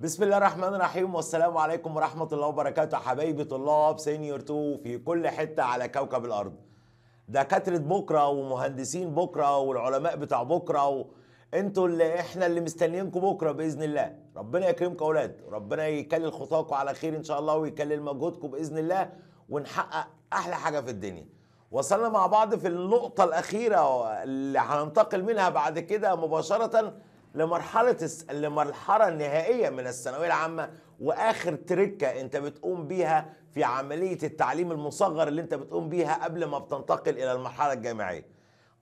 بسم الله الرحمن الرحيم والسلام عليكم ورحمة الله وبركاته حبايبي طلاب سينيور 2 في كل حتة على كوكب الأرض دكاترة بكرة ومهندسين بكرة والعلماء بتاع بكرة و... انتوا اللي احنا اللي مستنيينكم بكرة بإذن الله ربنا يكرمكم يا أولاد ربنا يكلل خطاكم على خير إن شاء الله ويكلل مجهودكم بإذن الله ونحقق أحلى حاجة في الدنيا وصلنا مع بعض في النقطة الأخيرة اللي هننتقل منها بعد كده مباشرةً لمرحله لمرحله نهائيه من الثانويه العامه واخر تركه انت بتقوم بيها في عمليه التعليم المصغر اللي انت بتقوم بيها قبل ما بتنتقل الى المرحله الجامعيه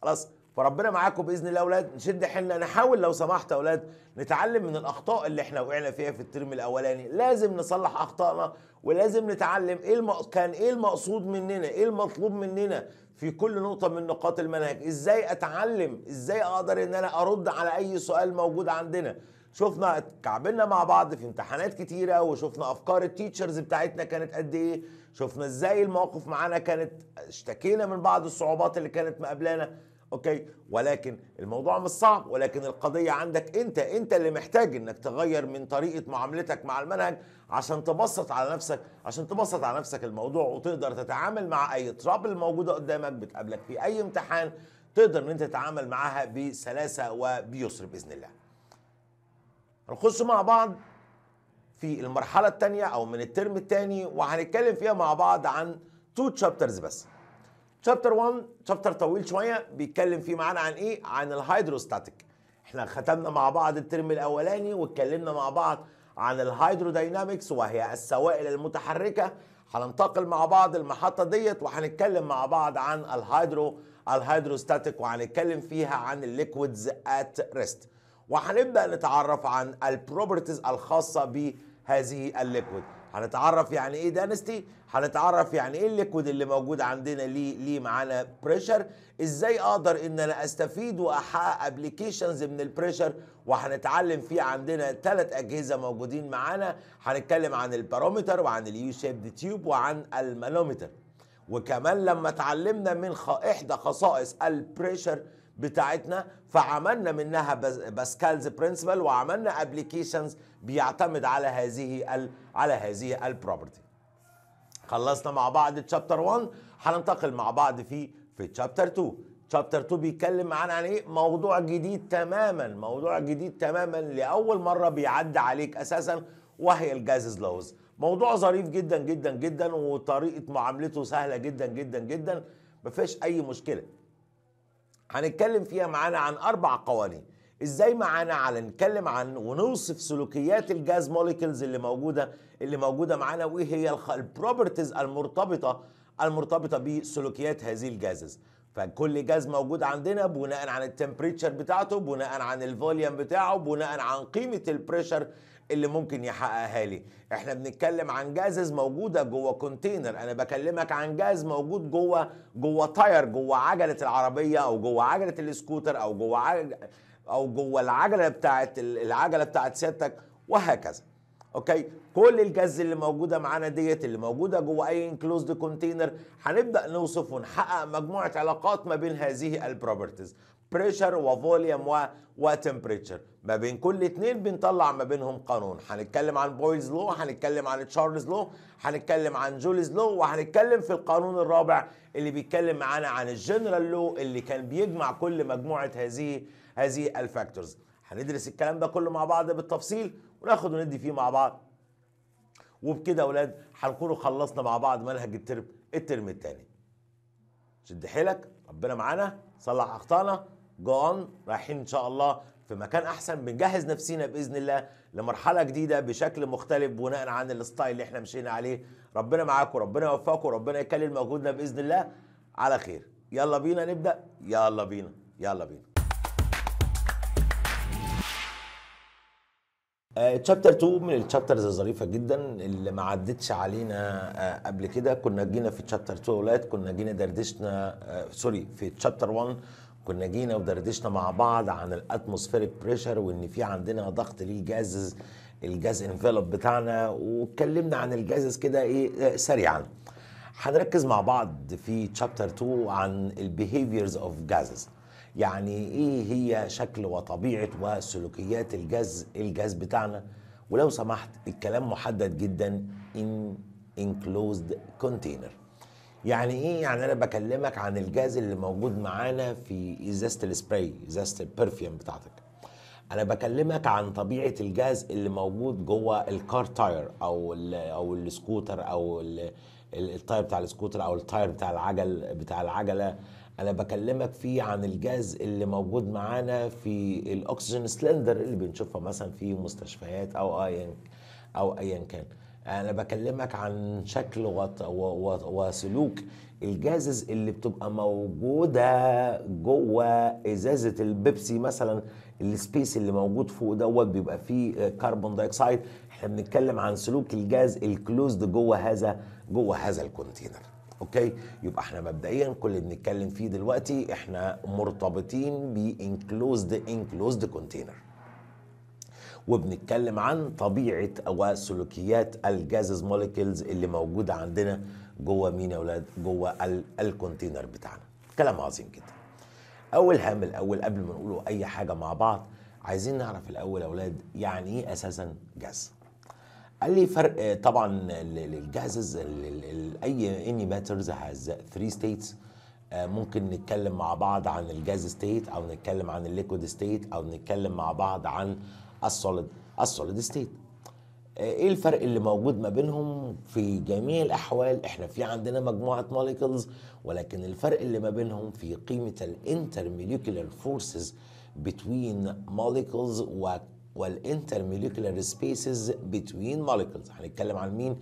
خلاص فربنا معاكم باذن الله اولاد نشد حيلنا نحاول لو سمحت يا اولاد نتعلم من الاخطاء اللي احنا وقعنا فيها في الترم الاولاني لازم نصلح اخطائنا ولازم نتعلم ايه الم... كان ايه المقصود مننا ايه المطلوب مننا في كل نقطة من نقاط المنهج ازاي اتعلم ازاي اقدر ان انا ارد على اي سؤال موجود عندنا شفنا اتكعبلنا مع بعض في امتحانات كتيرة وشفنا افكار التيتشرز بتاعتنا كانت قد ايه شفنا ازاي المواقف معانا كانت اشتكينا من بعض الصعوبات اللي كانت مقابلانا اوكي ولكن الموضوع مش صعب ولكن القضيه عندك انت انت اللي محتاج انك تغير من طريقه معاملتك مع المنهج عشان تبسط على نفسك عشان تبسط على نفسك الموضوع وتقدر تتعامل مع اي ترابل موجوده قدامك بتقابلك في اي امتحان تقدر ان انت تتعامل معاها بسلاسه وبيسر باذن الله هنخش مع بعض في المرحله الثانيه او من الترم الثاني وهنتكلم فيها مع بعض عن تو تشابترز بس شابتر 1 شابتر طويل شويه بيتكلم فيه معانا عن ايه عن الهيدروستاتيك احنا ختمنا مع بعض الترم الاولاني واتكلمنا مع بعض عن الهيدروداينامكس وهي السوائل المتحركه هننتقل مع بعض المحطه ديت وهنتكلم مع بعض عن الهيدرو الهيدروستاتيك وهنتكلم فيها عن الليكويدز ات ريست وهنبدا نتعرف عن البروبرتيز الخاصه بهذه الليكويد هنتعرف يعني ايه دانستي هنتعرف يعني ايه الليكويد اللي موجود عندنا ليه ليه معانا بريشر ازاي اقدر ان انا استفيد واحقق ابلكيشنز من البريشر وهنتعلم فيه عندنا ثلاث اجهزه موجودين معانا هنتكلم عن البارومتر وعن اليو شيبد تيوب وعن المانومتر وكمان لما اتعلمنا من احدى خصائص البريشر بتاعتنا فعملنا منها باسكالز برنسبل وعملنا ابلكيشنز بيعتمد على هذه ال على هذه البروبرتي خلصنا مع بعض تشابتر 1 هننتقل مع بعض في في تشابتر 2 تشابتر 2 بيتكلم معانا عن يعني ايه موضوع جديد تماما موضوع جديد تماما لاول مره بيعدي عليك اساسا وهي الجازز لوز موضوع ظريف جدا جدا جدا وطريقه معاملته سهله جدا جدا جدا مفيش اي مشكله هنتكلم فيها معانا عن أربع قوانين ازاي معانا على نتكلم عن ونوصف سلوكيات الجاز موليكلز اللي موجوده اللي موجوده معانا وايه هي البروبرتيز المرتبطه المرتبطه بسلوكيات هذه الجازز فكل جاز موجود عندنا بناء عن التمبريتشر بتاعته بناء عن الفوليوم بتاعه بناء عن قيمه البريشر اللي ممكن يحققها لي احنا بنتكلم عن جازز موجوده جوه كونتينر انا بكلمك عن جاز موجود جوه جوه تاير جوه عجله العربيه او جوه عجله السكوتر او جوه عجل او جوه العجله بتاعه العجله بتاعه سيادتك وهكذا اوكي كل الجز اللي موجوده معانا ديت اللي موجوده جوه اي انكلوزد كونتينر هنبدا نوصف ونحقق مجموعه علاقات ما بين هذه البروبرتيز بريشر وفوليوم و وتمبريتشر ما بين كل اتنين بنطلع ما بينهم قانون هنتكلم عن بويلز لو هنتكلم عن تشارلز لو هنتكلم عن جولز لو وهنتكلم في القانون الرابع اللي بيتكلم معانا عن الجنرال لو اللي كان بيجمع كل مجموعه هذه هذه الفاكتورز هندرس الكلام ده كله مع بعض بالتفصيل وناخد وندي فيه مع بعض وبكده يا اولاد هنكون خلصنا مع بعض منهج الترم الترم الثاني شد حيلك ربنا معانا صلح اخطائنا جون رايحين ان شاء الله في مكان احسن بنجهز نفسينا باذن الله لمرحله جديده بشكل مختلف بناء عن الستايل اللي احنا مشينا عليه ربنا معاكم ربنا يوفقكم ربنا يكلل مجهودنا باذن الله على خير يلا بينا نبدا يلا بينا يلا بينا تشابتر 2 من التشابترز الظريفه جدا اللي ما عدتش علينا آه، قبل كده كنا جينا في تشابتر 2 اولاد كنا جينا دردشنا سوري آه، في تشابتر 1 كنا جينا ودردشنا مع بعض عن الاتموسفيريك بريشر وان في عندنا ضغط ليه جاز الجاز انفلوب بتاعنا واتكلمنا عن الجازز كده ايه آه، سريعا هنركز مع بعض في تشابتر 2 عن البيهيفيرز اوف جازز يعني ايه هي شكل وطبيعه وسلوكيات الجاز الجاز بتاعنا ولو سمحت الكلام محدد جدا in انكلوزد كونتينر يعني ايه يعني انا بكلمك عن الجاز اللي موجود معانا في ازازه السبراي ازازه البرفيوم بتاعتك انا بكلمك عن طبيعه الجاز اللي موجود جوه الكار تاير او الـ او السكوتر او التاير بتاع السكوتر او التاير بتاع العجل بتاع العجله انا بكلمك فيه عن الجاز اللي موجود معانا في الاكسجين سلندر اللي بنشوفها مثلا في مستشفيات او ايا او ايا كان انا بكلمك عن شكل وسلوك الجازز اللي بتبقى موجوده جوه ازازه البيبسي مثلا السبيس اللي موجود فوق دوت بيبقى فيه كربون دايكسايد احنا بنتكلم عن سلوك الجاز الكلوزد جوه هذا جوه هذا الكونتينر اوكي يبقى احنا مبدئيا كل اللي بنتكلم فيه دلوقتي احنا مرتبطين بانكلوزد انكلوزد كونتينر وبنتكلم عن طبيعه او سلوكيات الجازز موليكيولز اللي موجوده عندنا جوه مين يا اولاد جوه الكونتينر بتاعنا كلام عظيم جدا اول هام الاول قبل ما نقوله اي حاجه مع بعض عايزين نعرف الاول يا اولاد يعني ايه اساسا جاز قال لي فرق آه، طبعا الجازز اي اني ماترز هاز 3 ستيتس ممكن نتكلم مع بعض عن الجاز ستيت او نتكلم عن الليكويد ستيت او نتكلم مع بعض عن السوليد السوليد ستيت ايه الفرق اللي موجود ما بينهم في جميع الاحوال احنا في عندنا مجموعه موليكولز ولكن الفرق اللي ما بينهم في قيمه الانترميليكولار فورسز بتوين موليكولز و والانترموليكولار سبيسز بتوين موليكولز هنتكلم عن مين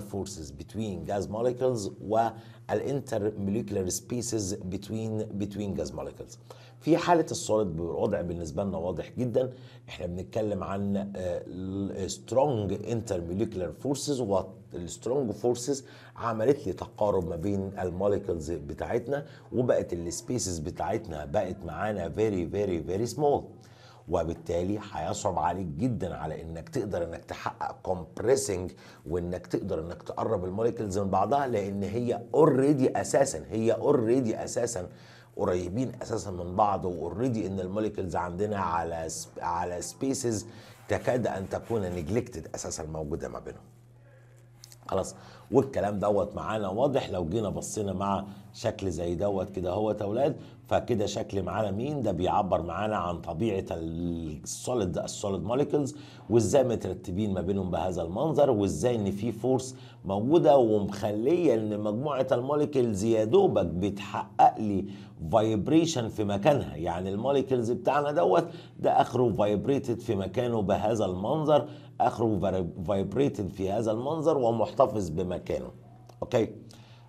فورسز forces جاز gas والانتر والintermolecular سبيسز بتوين بتوين جاز molecules. في حالة السوليد بالوضع بالنسبة لنا واضح جدا احنا بنتكلم عن آه، strong intermolecular فورسز والسترونج فورسز عملت لي تقارب ما بين الموليكولز بتاعتنا وبقت السبيسز بتاعتنا بقت معانا فيري فيري فيري سمول وبالتالي هيصعب عليك جدا على انك تقدر انك تحقق كومبريسنج وانك تقدر انك تقرب الموليكولز من بعضها لان هي اوريدي اساسا هي اوريدي اساسا قريبين اساسا من بعض واوريدي ان الموليكولز عندنا على على سبيسز تكاد ان تكون نجلكتد اساسا موجوده ما بينهم خلاص والكلام دوت معانا واضح لو جينا بصينا مع شكل زي دوت كده هو اولاد فكده شكل معانا مين ده بيعبر معانا عن طبيعه السوليد السوليد موليكولز وازاي مترتبين ما بينهم بهذا المنظر وازاي ان في فورس موجوده ومخليه ان مجموعه الموليكولز يا دوبك بتحقق لي فايبريشن في مكانها يعني الموليكولز بتاعنا دوت ده اخره فايبريتد في مكانه بهذا المنظر اخره فايبريتد في هذا المنظر ومحتفظ بمكانه اوكي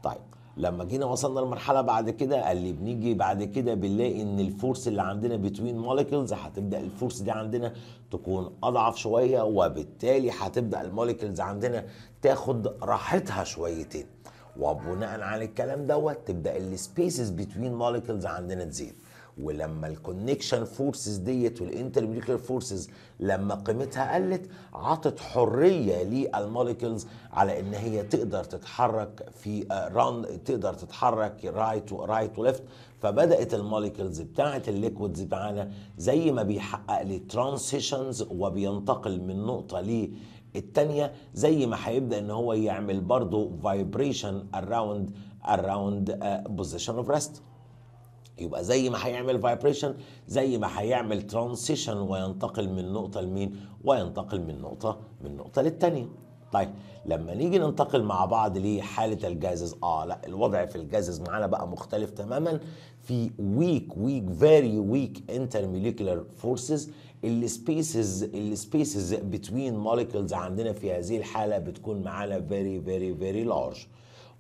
طيب لما جينا وصلنا لمرحله بعد كده اللي بنيجي بعد كده بنلاقي ان الفورس اللي عندنا بتوين موليكولز هتبدا الفورس دي عندنا تكون اضعف شويه وبالتالي هتبدا الموليكولز عندنا تاخد راحتها شويتين وبناء على الكلام دوت تبدا السبيسز بتوين موليكولز عندنا تزيد ولما الكونكشن فورسز ديت والانترموليكولر فورسز لما قيمتها قلت عطت حريه للموليكولز على ان هي تقدر تتحرك في ران آه، تقدر تتحرك رايت ورايت وليفت فبدات الموليكولز بتاعه الليكويدز بتاعنا زي ما بيحقق لي ترانزيشنز وبينتقل من نقطه ل التانية زي ما هيبدأ ان هو يعمل برضه فايبريشن اراوند اراوند بوزيشن اوف ريست يبقى زي ما هيعمل فايبريشن زي ما هيعمل ترانسيشن وينتقل من نقطه لمين وينتقل من نقطه من نقطه للثانيه طيب لما نيجي ننتقل مع بعض لحاله الجازز اه لا الوضع في الجازز معانا بقى مختلف تماما في ويك ويك فيري ويك انترموليكولار فورسز السبيسز السبيسز بتوين موليكولز عندنا في هذه الحاله بتكون معانا فيري فيري فيري لارج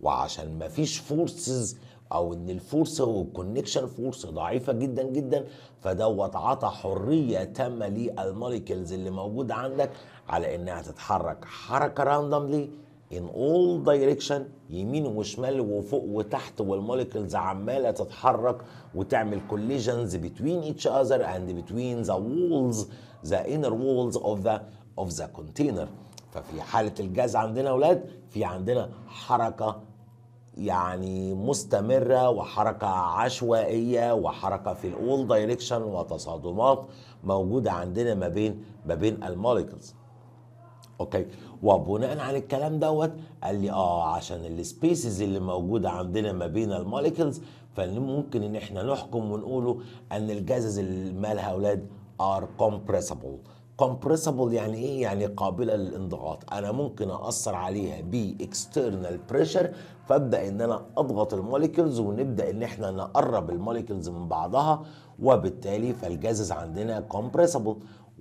وعشان ما فيش فورسز او ان الفرصه والكونكشن فرصه ضعيفه جدا جدا فدوت عطى حريه تامه للمولكيولز اللي موجود عندك على انها تتحرك حركه راندملي ان اول دايركشن يمين وشمال وفوق وتحت والموليكولز عماله تتحرك وتعمل كوليجنز بتوين اتش اذر اند بتوين ذا وولز ذا انر وولز اوف ذا اوف ذا كونتينر ففي حاله الجاز عندنا يا اولاد في عندنا حركه يعني مستمرة وحركة عشوائية وحركة في الأول دايركشن وتصادمات موجودة عندنا ما بين ما بين الموليكولز اوكي وبناء على الكلام دوت قال لي اه عشان السبيسز اللي موجوده عندنا ما بين الموليكلز فممكن ان احنا نحكم ونقوله ان الجازز اللي مالها اولاد ار كومبريسبل كومبريسبل يعني ايه يعني قابله للانضغاط انا ممكن اثر عليها باكسترنال بريشر فابدا ان انا اضغط الموليكيولز ونبدا ان احنا نقرب الموليكيولز من بعضها وبالتالي فالجازز عندنا كومبريسبل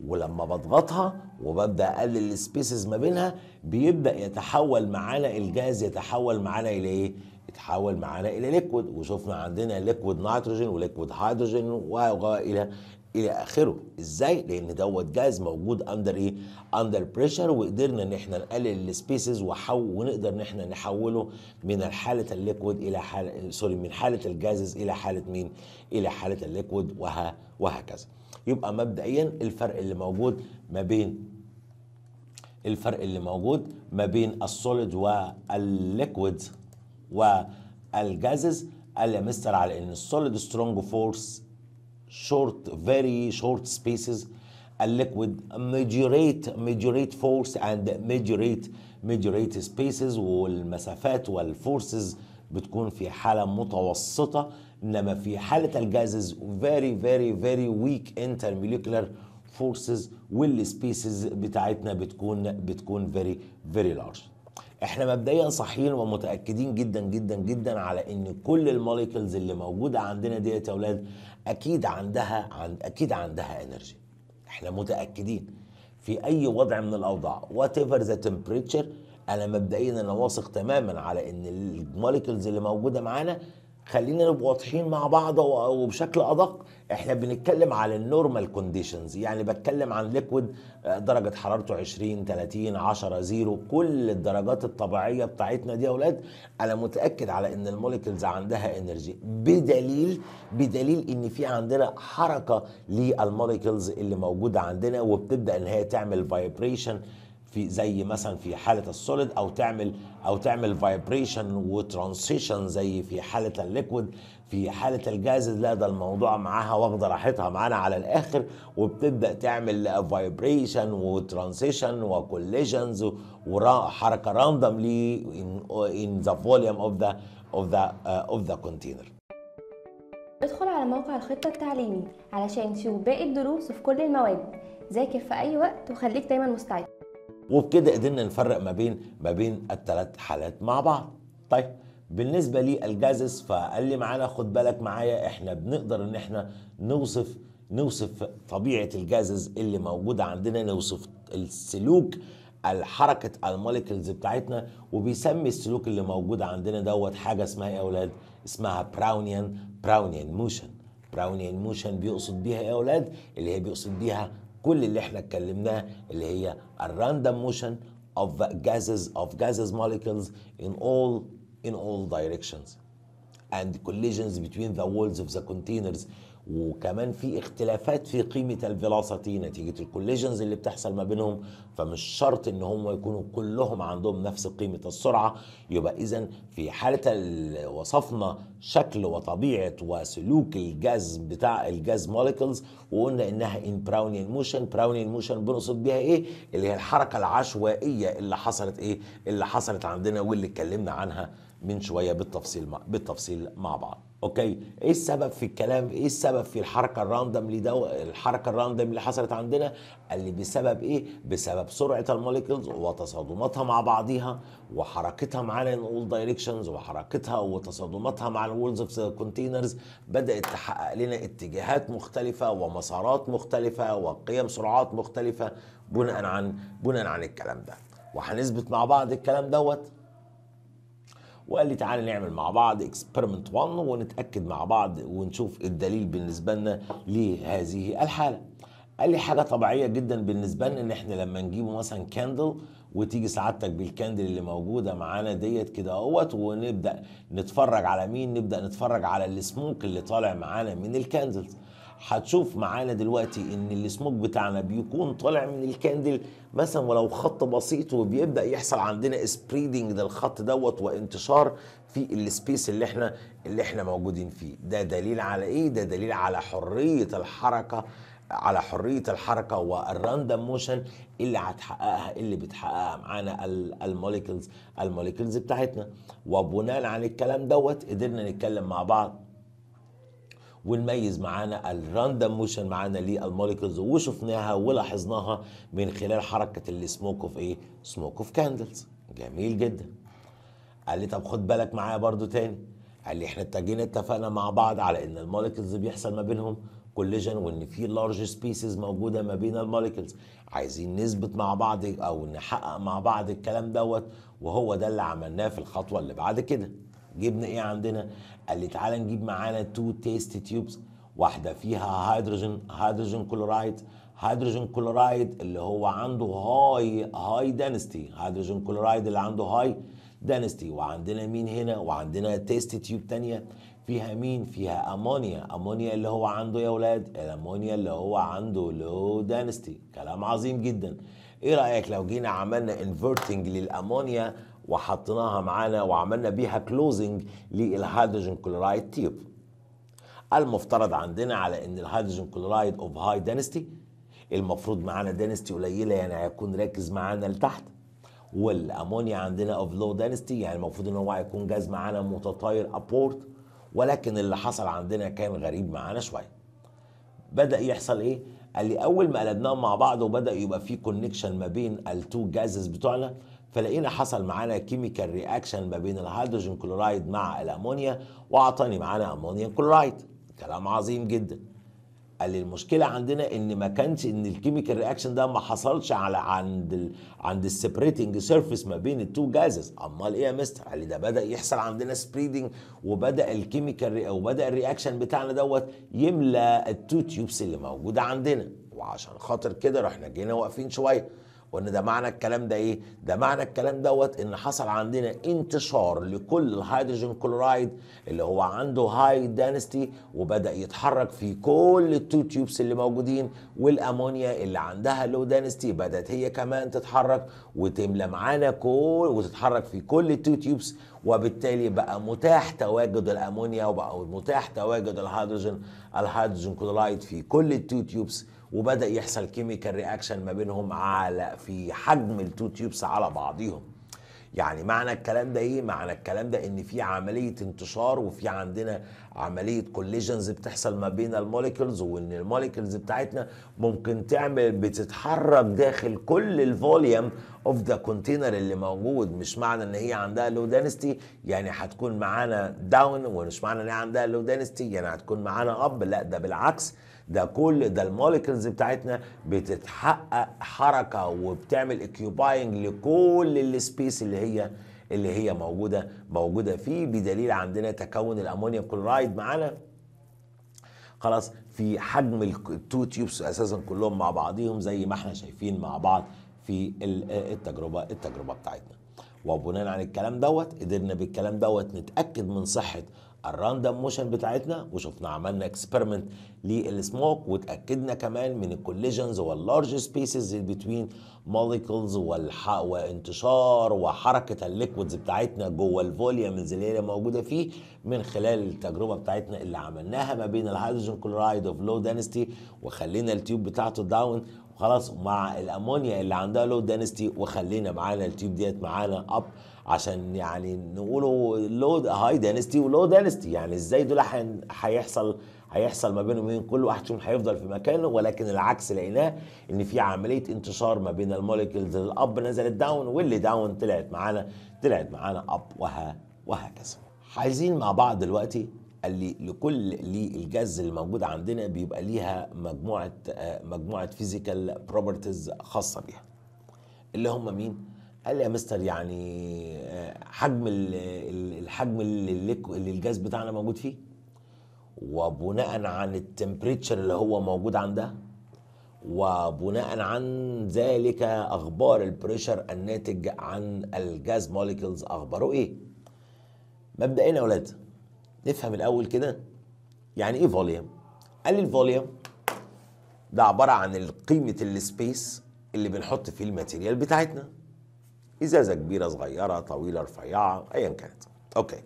ولما بضغطها وببدا اقلل السبيسز ما بينها بيبدا يتحول معانا الجاز يتحول معانا الى ايه يتحول معانا الى ليكويد وشفنا عندنا ليكويد نيتروجين وليكويد هيدروجين والى الى اخره ازاي لان دوت جاز موجود اندر ايه اندر بريشر وقدرنا ان احنا نقلل السبيسز ونقدر ان احنا نحوله من حاله الليكويد الى حاله سوري من حاله الجازز الى حاله مين الى حاله الليكويد وه... وهكذا يبقى مبدئيا الفرق اللي موجود ما بين الفرق اللي موجود ما بين السوليد والليكويد والجازز قال يا مستر على ان السوليد سترونج فورس short, very short spaces, a liquid, measurate, measurate force and measurate, measurate spaces والمسافات والفورسز بتكون في حالة متوسطة إنما في حالة الجازز very very very weak intermolecular forces والسبيسز بتاعتنا بتكون بتكون very very large احنا مبدئيا صحيين ومتاكدين جدا جدا جدا على ان كل الموليكلز اللي موجوده عندنا ديت يا اولاد اكيد عندها عند اكيد عندها انرجي احنا متاكدين في اي وضع من الاوضاع وات ايفر ذا تمبريتشر انا مبدئيا انا واثق تماما على ان الموليكولز اللي موجوده معانا خلينا نبقى واضحين مع بعض وبشكل ادق احنا بنتكلم على النورمال كونديشنز يعني بتكلم عن ليكويد آه، درجه حرارته 20 30 10 0 كل الدرجات الطبيعيه بتاعتنا دي يا اولاد انا متاكد على ان الموليكولز عندها انرجي بدليل بدليل ان في عندنا حركه للموليكولز اللي موجوده عندنا وبتبدا ان هي تعمل فايبريشن في زي مثلا في حاله السوليد او تعمل او تعمل فايبريشن وترانسيشن زي في حاله الليكويد في حاله الجاز لا ده الموضوع معاها واخده راحتها معانا على الاخر وبتبدا تعمل فايبريشن وترانسيشن وكوليجنز وحركه راندم لي ان ذا فوليوم اوف ذا اوف ذا اوف ذا كونتينر ادخل على موقع الخطه التعليمي علشان تشوف باقي الدروس في كل المواد ذاكر في اي وقت وخليك دايما مستعد وبكده قدرنا نفرق ما بين ما بين الثلاث حالات مع بعض طيب بالنسبه الجازس فقال لي معانا خد بالك معايا احنا بنقدر ان احنا نوصف نوصف طبيعه الجازز اللي موجوده عندنا نوصف السلوك الحركه الموليكلز بتاعتنا وبيسمي السلوك اللي موجود عندنا دوت حاجه اسمها ايه يا اولاد اسمها براونيان براونيان موشن براونيان موشن بيقصد بيها إيه يا اولاد اللي هي بيقصد بيها كل اللي احنا اتكلمناه اللي هي الراندوم موشن of gases of gases molecules in all in all directions and collisions between the walls of the containers وكمان في اختلافات في قيمه الفيلاسيتي نتيجه الكوليجنز اللي بتحصل ما بينهم فمش شرط ان هم يكونوا كلهم عندهم نفس قيمه السرعه يبقى اذا في حاله وصفنا شكل وطبيعه وسلوك الجاز بتاع الجاز موليكولز وقلنا انها ان براونين موشن براونين موشن بنقصد بيها ايه اللي هي الحركه العشوائيه اللي حصلت ايه اللي حصلت عندنا واللي اتكلمنا عنها من شويه بالتفصيل مع بالتفصيل مع بعض اوكي ايه السبب في الكلام ايه السبب في الحركه الراندم ده الحركه الراندم اللي حصلت عندنا قال لي بسبب ايه بسبب سرعه الموليكولز وتصادماتها مع بعضيها وحركتها معانا الاول اول دايركشنز وحركتها وتصادماتها مع الوولز اوف كونتينرز بدات تحقق لنا اتجاهات مختلفه ومسارات مختلفه وقيم سرعات مختلفه بناء عن بناء عن الكلام ده وهنثبت مع بعض الكلام دوت وقال لي تعالى نعمل مع بعض اكسبيرمنت 1 ونتاكد مع بعض ونشوف الدليل بالنسبه لنا لهذه الحاله قال لي حاجه طبيعيه جدا بالنسبه لنا ان احنا لما نجيبه مثلا كاندل وتيجي سعادتك بالكاندل اللي موجوده معانا ديت كده اهوت ونبدا نتفرج على مين نبدا نتفرج على السموك اللي طالع معانا من الكاندلز هتشوف معانا دلوقتي ان السموك بتاعنا بيكون طالع من الكاندل مثلا ولو خط بسيط وبيبدا يحصل عندنا سبريدنج للخط دوت وانتشار في السبيس اللي احنا اللي احنا موجودين فيه ده دليل على ايه ده دليل على حريه الحركه على حرية الحركة والراندم موشن اللي هتحققها اللي بتحققها معانا الموليكلز الموليكلز بتاعتنا وبناء على الكلام دوت قدرنا نتكلم مع بعض ونميز معانا الراندم موشن معانا للموليكولز وشفناها ولاحظناها من خلال حركه السموك اوف ايه سموك اوف كاندلز جميل جدا قال لي طب خد بالك معايا برضو تاني قال لي احنا اتجينا اتفقنا مع بعض على ان الموليكولز بيحصل ما بينهم كوليجن وان في لارج سبيسز موجوده ما بين الموليكولز عايزين نثبت مع بعض او نحقق مع بعض الكلام دوت وهو ده اللي عملناه في الخطوه اللي بعد كده جبنا ايه عندنا قال لي تعالى نجيب معانا تو تيست تيوبس واحده فيها هيدروجين هيدروجين كلورايد هيدروجين كلورايد اللي هو عنده هاي هاي دانستي هيدروجين كلورايد اللي عنده هاي دانستي وعندنا مين هنا وعندنا تيست تيوب تانية فيها مين فيها امونيا امونيا اللي هو عنده يا ولاد الامونيا اللي هو عنده لو دانستي كلام عظيم جدا ايه رايك لو جينا عملنا انفرتنج للامونيا وحطيناها معانا وعملنا بيها كلوزنج للهيدروجين كلورايد تيوب المفترض عندنا على ان الهيدروجين كلورايد اوف هاي دينستي المفروض معانا دينستي قليله يعني هيكون راكز معانا لتحت والامونيا عندنا اوف لو دينستي يعني المفروض ان هو هيكون جاز معانا متطاير ابورت ولكن اللي حصل عندنا كان غريب معانا شويه بدا يحصل ايه قال لي اول ما قلبناهم مع بعض وبدا يبقى في كونكشن ما بين التو جازز بتوعنا فلقينا حصل معانا كيميكال رياكشن ما بين الهيدروجين كلورايد مع الامونيا واعطاني معانا امونيا كلورايد كلام عظيم جدا قال لي المشكله عندنا ان ما كانش ان الكيميكال رياكشن ده ما حصلش على عند الـ عند السبريتنج سيرفيس ما بين التو جازز امال ايه يا مستر قال لي ده بدا يحصل عندنا سبريدنج وبدا الكيميكال وبدا الرياكشن بتاعنا دوت يملى التو تيوبس اللي موجوده عندنا وعشان خاطر كده رحنا جينا واقفين شويه وان ده معنى الكلام ده ايه ده معنى الكلام دوت ان حصل عندنا انتشار لكل الهيدروجين كلورايد اللي هو عنده هاي دانستي وبدا يتحرك في كل التو تيوبس اللي موجودين والامونيا اللي عندها لو دانستي بدات هي كمان تتحرك وتملى معانا كل وتتحرك في كل التو تيوبس وبالتالي بقى متاح تواجد الامونيا وبقى متاح تواجد الهيدروجين الهيدروجين كلورايد في كل التو تيوبس وبدا يحصل كيميكال رياكشن ما بينهم على في حجم التو تيوبس على بعضيهم يعني معنى الكلام ده ايه معنى الكلام ده ان في عمليه انتشار وفي عندنا عمليه كوليجنز بتحصل ما بين الموليكولز وان الموليكولز بتاعتنا ممكن تعمل بتتحرك داخل كل الفوليوم اوف ذا كونتينر اللي موجود مش معنى ان هي عندها لو دانستي يعني هتكون معانا داون ومش معنى ان هي عندها لو دانستي يعني هتكون معانا اب لا ده بالعكس ده كل ده الموليكلز بتاعتنا بتتحقق حركه وبتعمل اكيوباينج لكل السبيس اللي هي اللي هي موجوده موجوده فيه بدليل عندنا تكون الامونيا كلورايد معانا خلاص في حجم التو تيوبس اساسا كلهم مع بعضيهم زي ما احنا شايفين مع بعض في التجربه التجربه بتاعتنا وبناء على الكلام دوت قدرنا بالكلام دوت نتاكد من صحه الراندم موشن بتاعتنا وشفنا عملنا اكسبيرمنت للسموك وتاكدنا كمان من الكوليجنز واللارج سبيسز بتوين موليكولز وانتشار وحركه الليكويدز بتاعتنا جوه الفوليومز اللي هي موجوده فيه من خلال التجربه بتاعتنا اللي عملناها ما بين الهيدروجين كلورايد اوف لو دانستي وخلينا التيوب بتاعته داون خلاص مع الامونيا اللي عندها لو دانستي وخلينا معانا التيوب ديت معانا اب عشان يعني نقولوا لو هاي دانستي ولو دانستي يعني ازاي دول هيحصل هيحصل ما بينهم مين كل واحد فيهم هيفضل في مكانه ولكن العكس لقيناه ان في عمليه انتشار ما بين الموليكيولز الاب نزلت داون واللي داون طلعت معانا طلعت معانا اب وهكذا عايزين مع بعض دلوقتي قال لي لكل للجاز اللي موجود عندنا بيبقى ليها مجموعه آه، مجموعه فيزيكال بروبرتيز خاصه بيها اللي هم مين قال لي يا مستر يعني آه، حجم الحجم اللي, اللي الجاز بتاعنا موجود فيه وبناء عن التمبريتشر اللي هو موجود عندها وبناء عن ذلك اخبار البريشر الناتج عن الجاز موليكولز اخباره ايه مبدئيا يا ولاد نفهم الاول كده يعني ايه فوليوم قال لي الفوليوم ده عباره عن قيمه السبيس اللي بنحط فيه الماتيريال بتاعتنا ازازه كبيره صغيره طويله رفيعه ايا كانت اوكي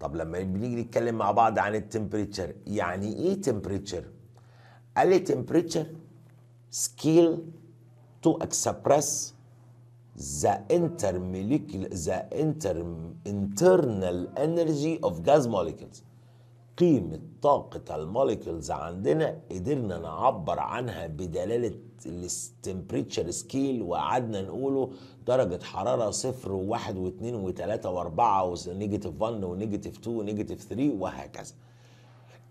طب لما بنيجي نتكلم مع بعض عن التمبريتشر يعني ايه تمبريتشر قال لي تمبريتشر سكيل تو اكسبرس the intermolecular ذا انتر انترنال انرجي اوف جاز molecules قيمة طاقة الموليكولز عندنا قدرنا نعبر عنها بدلالة التمبريتشر سكيل وقعدنا نقوله درجة حرارة صفر وواحد واثنين وثلاثة واربعة ونيجاتيف 1 ونيجاتيف 2 ونيجاتيف 3 وهكذا.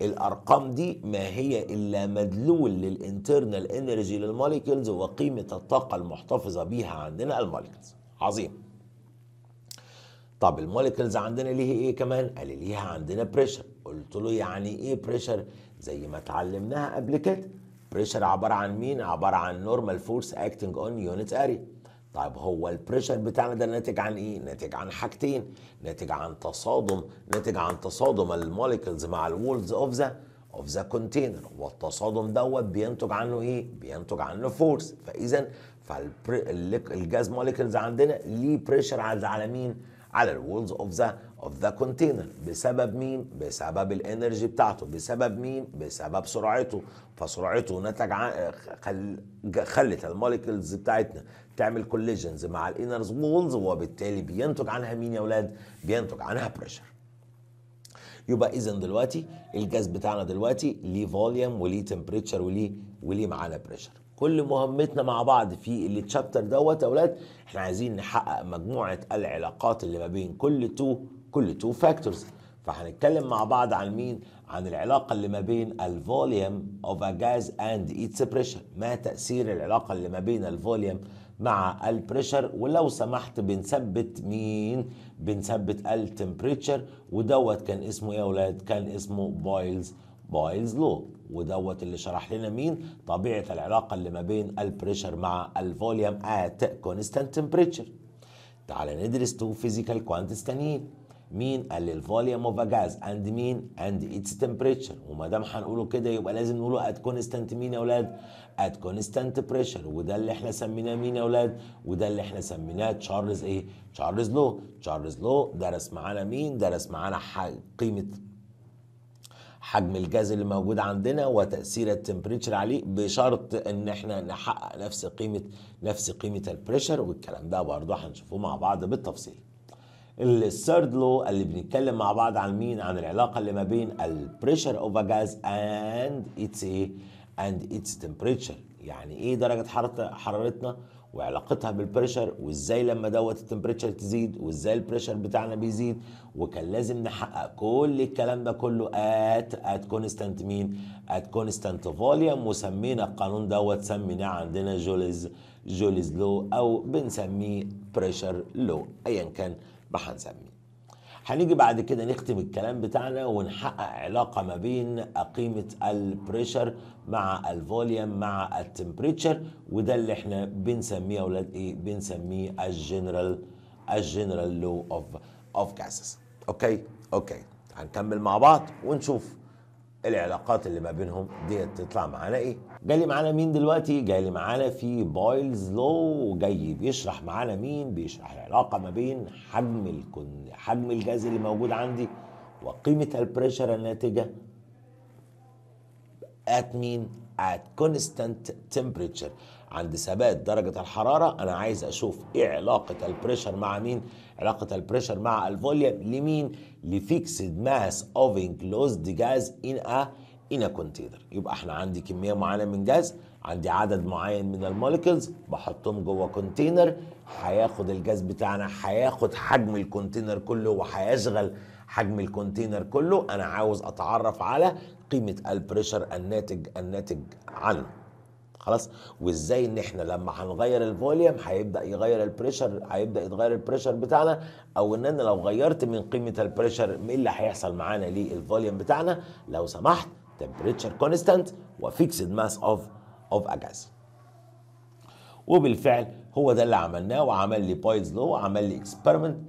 الارقام دي ما هي الا مدلول للانترنال انرجي للموليكيولز وقيمه الطاقه المحتفظه بيها عندنا الموليكيولز عظيم طب الموليكيولز عندنا ليه ايه كمان قال ليها عندنا بريشر قلت له يعني ايه بريشر زي ما اتعلمناها قبل كده بريشر عباره عن مين عباره عن نورمال فورس اكتنج اون يونت اريا طيب هو البريشر بتاعنا ده ناتج عن ايه؟ ناتج عن حاجتين، ناتج عن تصادم، ناتج عن تصادم الموليكلز مع الوولز اوف ذا اوف ذا كونتينر، والتصادم دوت بينتج عنه ايه؟ بينتج عنه فورس، فاذا فالجاز موليكلز عندنا ليه بريشر على مين؟ على الوولز اوف ذا اوف ذا كونتينر بسبب مين بسبب الانرجي بتاعته بسبب مين بسبب سرعته فسرعته نتج عن خلت الموليكولز بتاعتنا تعمل كوليجنز مع الانرز وولز وبالتالي بينتج عنها مين يا اولاد بينتج عنها بريشر يبقى اذا دلوقتي الجاز بتاعنا دلوقتي ليه فوليوم وليه تمبريتشر وليه وليه معانا بريشر كل مهمتنا مع بعض في التشابتر دوت يا اولاد احنا عايزين نحقق مجموعه العلاقات اللي ما بين كل تو كل تو فاكتورز فهنتكلم مع بعض عن مين عن العلاقه اللي ما بين الفوليوم اوف ا جاز اند ايتس بريشر ما تاثير العلاقه اللي ما بين الفوليوم مع البريشر ولو سمحت بنثبت مين بنثبت التمبريتشر ودوت كان اسمه ايه يا اولاد كان اسمه بويلز بويلز لو ودوت اللي شرح لنا مين طبيعه العلاقه اللي ما بين البريشر مع الفوليوم ات كونستانت تمبريتشر تعال ندرس تو فيزيكال كوانتس تانيين مين قال لي الفوليوم اوف جاز اند مين اند اتس تمبريتشر وما دام هنقوله كده يبقى لازم نقوله ات كونستانت مين يا اولاد ات كونستانت بريشر وده اللي احنا سميناه مين يا اولاد وده اللي احنا سميناه تشارلز ايه تشارلز لو تشارلز لو درس معانا مين درس معانا قيمه حجم الجاز اللي موجود عندنا وتاثير التمبريتشر عليه بشرط ان احنا نحقق نفس قيمه نفس قيمه البريشر والكلام ده برضه هنشوفه مع بعض بالتفصيل الثيرد لو اللي بنتكلم مع بعض عن مين عن العلاقه اللي ما بين البريشر اوف جاز اند اتس ايه اند اتس تمبريتشر يعني ايه درجه حرارة حرارتنا وعلاقتها بالبريشر وازاي لما دوت التمبريتشر تزيد وازاي البريشر بتاعنا بيزيد وكان لازم نحقق كل الكلام ده كله ات ات كونستانت مين ات كونستانت فوليوم وسمينا القانون دوت سميناه عندنا جوليز جوليز لو او بنسميه بريشر لو ايا كان ما هنسميه هنيجي بعد كده نختم الكلام بتاعنا ونحقق علاقة ما بين قيمة البريشر مع الفوليوم مع التمبريتشر وده اللي احنا بنسميه يا اولاد ايه بنسميه الجنرال الجنرال لو اوف اوف جاسز اوكي اوكي هنكمل مع بعض ونشوف العلاقات اللي ما بينهم ديت تطلع معانا ايه جاي لي معانا مين دلوقتي جاي لي معانا في بايلز لو جاي بيشرح معانا مين بيشرح العلاقه ما بين حجم الكن... حجم الجاز اللي موجود عندي وقيمه البريشر الناتجه ات مين ات كونستانت تمبريتشر عند ثبات درجة الحرارة أنا عايز أشوف إيه علاقة البريشر مع مين علاقه البريشر مع الفوليوم لمين لفيكسد ماس اوف انكلوزد جاز ان ا ان كونتينر يبقى احنا عندي كميه معينه من جاز عندي عدد معين من الموليكولز بحطهم جوه كونتينر هياخد الجاز بتاعنا هياخد حجم الكونتينر كله وهيشغل حجم الكونتينر كله انا عاوز اتعرف على قيمه البريشر الناتج الناتج عنه خلاص وازاي ان احنا لما هنغير الفوليوم هيبدا يغير البريشر هيبدا يتغير البريشر بتاعنا او ان انا لو غيرت من قيمه البريشر ايه اللي هيحصل معانا للفوليوم بتاعنا لو سمحت تمبريتشر كونستانت وفيكسد ماس اوف اوف اجاز وبالفعل هو ده اللي عملناه وعمل لي بويز لو وعمل لي اكسبيرمنت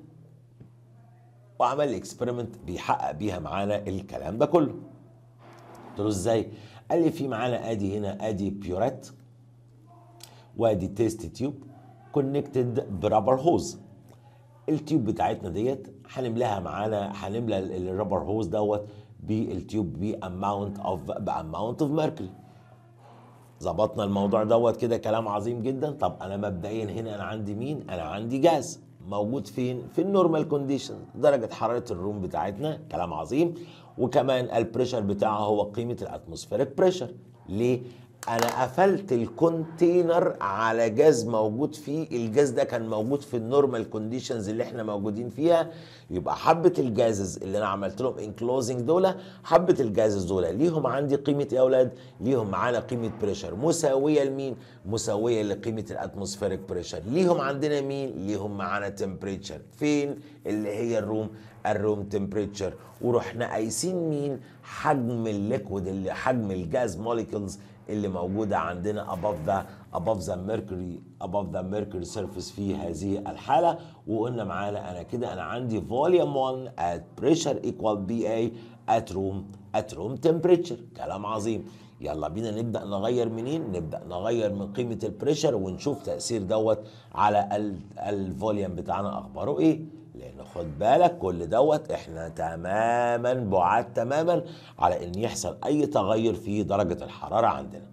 وعمل لي اكسبيرمنت بيحقق بيها معانا الكلام ده كله قلت له ازاي قال لي في معانا ادي هنا ادي بيوريت وادي تيست تيوب كونكتد برابر هوز التيوب بتاعتنا ديت هنملاها معانا هنملى الرابر هوز دوت بالتيوب باماونت اوف باماونت اوف ميركوري ظبطنا الموضوع دوت كده كلام عظيم جدا طب انا مبدئيا هنا انا عندي مين انا عندي جاز موجود فين في النورمال كونديشن درجه حراره الروم بتاعتنا كلام عظيم وكمان البريشر بتاعها هو قيمه الاتموسفيريك بريشر ليه انا قفلت الكونتينر على جاز موجود فيه الجاز ده كان موجود في النورمال كونديشنز اللي احنا موجودين فيها يبقى حبه الجازز اللي انا عملت لهم انكلوزنج دول حبه الجازز دول ليهم عندي قيمه إيه يا اولاد ليهم معانا قيمه بريشر مساويه لمين مساويه لقيمه الاتموسفيريك بريشر ليهم عندنا مين ليهم معانا تمبريتشر فين اللي هي الروم الروم تمبريتشر ورحنا قايسين مين حجم الليكويد اللي حجم الجاز موليكولز اللي موجودة عندنا above the above the mercury above the mercury surface في هذه الحالة وقلنا معانا أنا كده أنا عندي volume 1 at pressure equal BA at room at room temperature كلام عظيم يلا بينا نبدا نغير منين نبدا نغير من قيمه البريشر ونشوف تاثير دوت على الفوليوم بتاعنا اخباره ايه لان خد بالك كل دوت احنا تماما بعاد تماما على ان يحصل اي تغير في درجه الحراره عندنا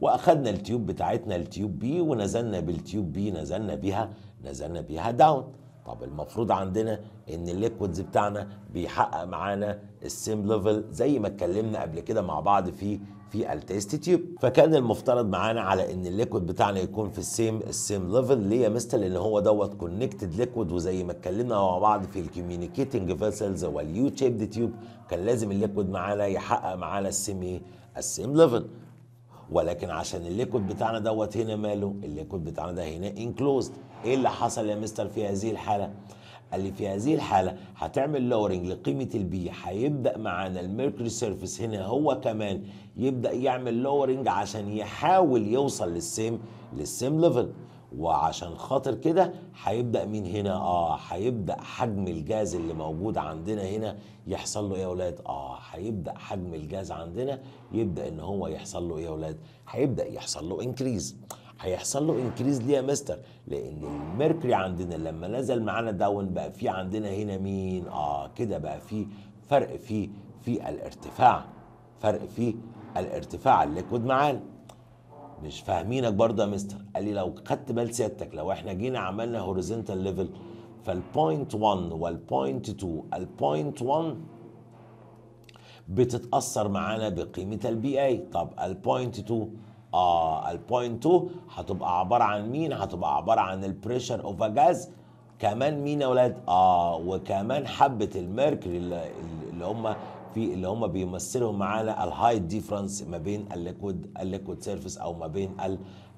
واخدنا التيوب بتاعتنا التيوب بي ونزلنا بالتيوب بي نزلنا بيها نزلنا بيها داون طب المفروض عندنا ان الليكويدز بتاعنا بيحقق معانا السيم ليفل زي ما اتكلمنا قبل كده مع بعض في في التيست تيوب فكان المفترض معانا على ان الليكويد بتاعنا يكون في السيم السيم ليفل ليه يا مستر لان هو دوت كونكتد ليكويد وزي ما اتكلمنا مع بعض في الكوميونيكيتنج فيسلز واليو تشيب تيوب كان لازم الليكويد معانا يحقق معانا السيم السيم ليفل ولكن عشان الليكويد بتاعنا دوت هنا ماله الليكويد بتاعنا ده هنا انكلوزد ايه اللي حصل يا مستر في هذه الحاله قال لي في هذه الحالة هتعمل لورنج لقيمة البي هيبدأ معانا الميركوري سيرفيس هنا هو كمان يبدأ يعمل لورنج عشان يحاول يوصل للسيم للسيم ليفل وعشان خاطر كده هيبدا مين هنا اه هيبدا حجم الجاز اللي موجود عندنا هنا يحصل له ايه يا ولاد؟ اه هيبدا حجم الجاز عندنا يبدا ان هو يحصل له ايه يا ولاد؟ هيبدا يحصل له انكريز هيحصل له انكريز ليه يا مستر لان الميركوري عندنا لما نزل معانا داون بقى في عندنا هنا مين اه كده بقى في فرق في في الارتفاع فرق في الارتفاع الليكويد معانا مش فاهمينك برضه يا مستر قال لي لو خدت بال سيادتك لو احنا جينا عملنا هوريزونتال ليفل فالبوينت 1 والبوينت 2 البوينت 1 بتتاثر معانا بقيمه البي اي طب البوينت 2 اه البوينت 2 هتبقى عباره عن مين هتبقى عباره عن البريشر اوف جاز كمان مين يا ولاد اه وكمان حبه الميركوري اللي هم في اللي هم بيمثلوا معانا الهاي ديفرنس ما بين الليكويد الليكويد سيرفيس او ما بين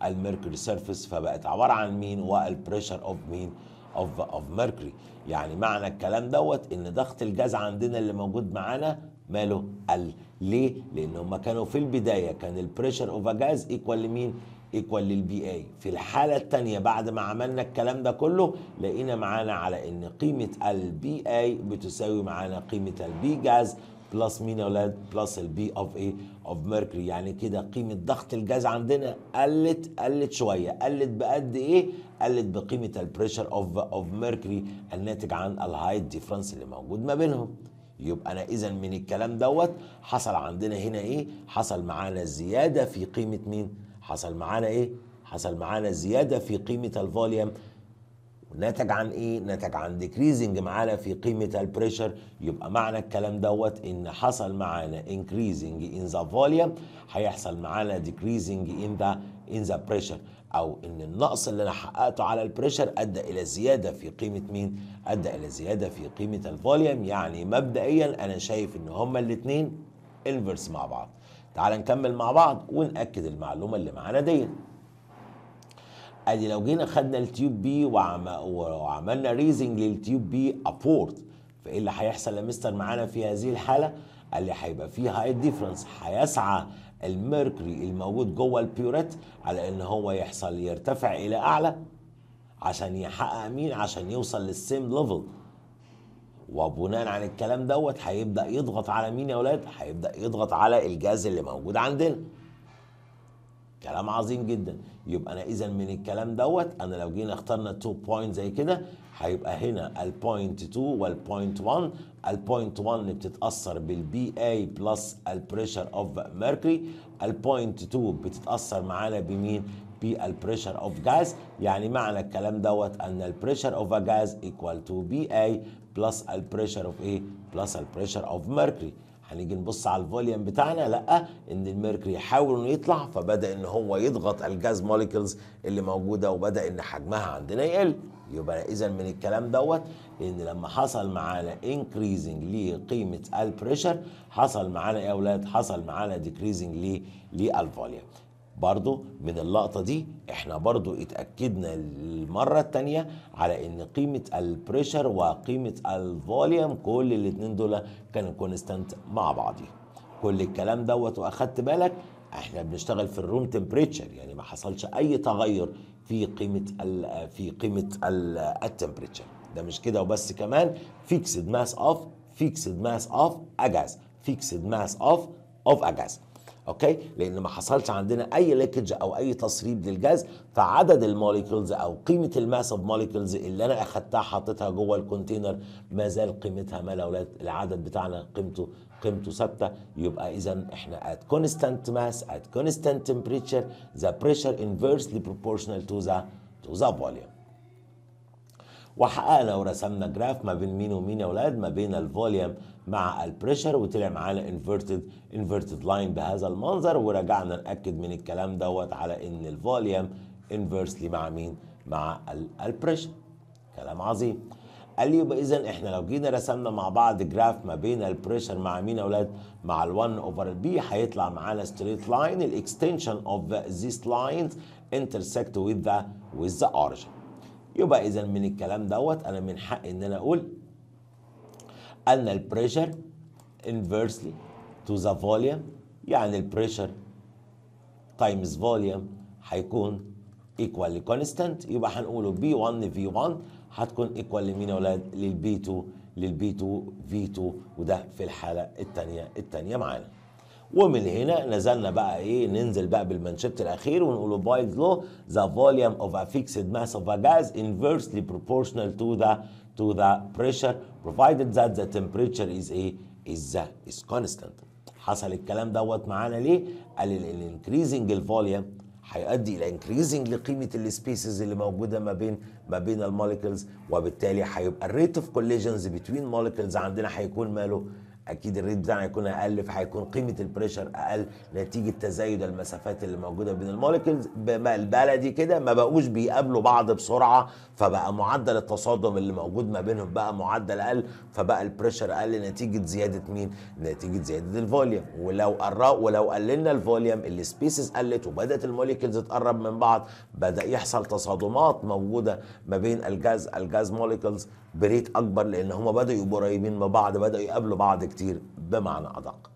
الميركوري سيرفيس فبقت عباره عن مين والبريشر اوف مين اوف اوف ميركوري يعني معنى الكلام دوت ان ضغط الجاز عندنا اللي موجود معانا ماله قل ليه لان هما كانوا في البدايه كان البريشر اوف جاز ايكوال لمين ايكوال للبي اي في الحاله الثانيه بعد ما عملنا الكلام ده كله لقينا معانا على ان قيمه البي اي بتساوي معانا قيمه البي جاز بلس مين يا اولاد بلس البي اوف اي اوف ميركوري يعني كده قيمه ضغط الجاز عندنا قلت قلت شويه قلت بقد ايه قلت بقيمه البريشر اوف اوف ميركوري الناتج عن الهايت ديفرنس اللي موجود ما بينهم يبقى انا اذا من الكلام دوت حصل عندنا هنا ايه حصل معانا زياده في قيمه مين حصل معانا ايه حصل معانا زياده في قيمه الفوليوم ناتج عن ايه نتج عن ديكريزنج معانا في قيمه البريشر يبقى معنى الكلام دوت ان حصل معانا انكريزنج ان ذا فوليوم هيحصل معانا ديكريزنج ان ذا ان ذا بريشر او ان النقص اللي انا حققته على البريشر ادى الى زياده في قيمه مين ادى الى زياده في قيمه الفوليوم يعني مبدئيا انا شايف ان هما الاثنين انفرس مع بعض تعال نكمل مع بعض ونأكد المعلومه اللي معانا ديت ادي لو جينا خدنا التيوب بي وعم... وعملنا ريزنج للتيوب بي ابورد فايه اللي هيحصل يا مستر معانا في هذه الحاله؟ قال لي هيبقى في هاي ديفرنس هيسعى الميركوري الموجود جوه البيوريت على ان هو يحصل يرتفع الى اعلى عشان يحقق مين عشان يوصل للسيم ليفل وبناء على الكلام دوت هيبدا يضغط على مين يا اولاد هيبدا يضغط على الجهاز اللي موجود عندنا كلام عظيم جدا يبقى انا اذا من الكلام دوت انا لو جينا اخترنا تو بوينت زي كده هيبقى هنا البوينت 2 والبوينت 1 البوينت 1 بتتاثر بالبي اي بلس البريشر اوف ميركوري البوينت 2 بتتاثر معانا بمين بي البريشر اوف جاز يعني معنى الكلام دوت ان البريشر اوف جاز ايكوال تو بي اي بلس البريشر اوف ايه بلس البريشر اوف ميركوري هنيجي نبص على الفوليوم بتاعنا لا ان الميركوري حاول انه يطلع فبدا ان هو يضغط الجاز موليكولز اللي موجوده وبدا ان حجمها عندنا يقل يبقى اذا من الكلام دوت ان لما حصل معانا انكريزنج لقيمه البريشر حصل معانا ايه يا اولاد حصل معانا ديكريزنج للفوليوم برضو من اللقطة دي احنا برضو اتأكدنا المرة التانية على ان قيمة البريشر وقيمة الفوليوم كل الاتنين دول كانوا كونستانت مع بعضهم كل الكلام دوت واخدت بالك احنا بنشتغل في الروم تمبريتشر يعني ما حصلش اي تغير في قيمه الـ في قيمه التمبريتشر ده مش كده وبس كمان فيكسد ماس اوف فيكسد ماس اوف اجاز فيكسد ماس اوف اوف اجاز اوكي لان ما حصلش عندنا اي ليكج او اي تسريب للجاز فعدد الموليكولز او قيمه الماس اوف موليكولز اللي انا اخدتها حطيتها جوه الكونتينر ما زال قيمتها ما لا العدد بتاعنا قيمته قيمته ثابته يبقى اذا احنا at constant mass at constant temperature the pressure inversely proportional تو ذا to the volume وحققنا لو رسمنا جراف ما بين مين ومين يا ولاد ما بين الفوليوم مع البريشر وطلع معانا انفيرتد انفيرتد لاين بهذا المنظر ورجعنا ناكد من الكلام دوت على ان الفوليوم انفيرسلي مع مين مع البريشر كلام عظيم قال لي يبقى اذا احنا لو جينا رسمنا مع بعض جراف ما بين البريشر مع مين يا اولاد مع ال1 اوفر البي هيطلع معانا ستريت لاين الاكستنشن اوف ذيس لاينز انترسكت وذ ذا with ذا origin يبقى اذا من الكلام دوت انا من حقي ان انا اقول ان البريشر انفيرسلي تو ذا volume يعني البريشر تايمز فوليوم هيكون ايكوال لكونستانت يبقى هنقوله بي 1 في 1 هتكون ايكوال لمين يا اولاد للبي 2 للبي 2 في 2 وده في الحاله الثانيه الثانيه معانا ومن هنا نزلنا بقى ايه ننزل بقى بالمانشيت الاخير ونقول بايلز لو ذا فوليوم اوف ا فيكسد ماس اوف ا جاز انفرسلي بروبورشنال تو ذا to the pressure provided that the temperature is ايه is از كونستانت constant حصل الكلام دوت معانا ليه قال ان الانكريزنج الفوليوم هيؤدي الى انكريزنج لقيمه السبيسز اللي موجوده ما بين ما بين الموليكولز وبالتالي هيبقى الريت اوف كوليجنز بتوين موليكولز عندنا هيكون ماله اكيد الريت بتاعنا هيكون اقل فهيكون قيمه البريشر اقل نتيجه تزايد المسافات اللي موجوده بين الموليكيولز البلدي كده ما بقوش بيقابلوا بعض بسرعه فبقى معدل التصادم اللي موجود ما بينهم بقى معدل اقل فبقى البريشر اقل نتيجه زياده مين؟ نتيجه زياده الفوليوم ولو قرأ ولو قللنا الفوليوم السبيسيز قلت وبدات المولكيولز تقرب من بعض بدا يحصل تصادمات موجوده ما بين الجاز الجاز مولكيولز بريت اكبر لان هما بداوا يبقوا قريبين من بعض بداوا يقابلوا بعض كتير بمعنى ادق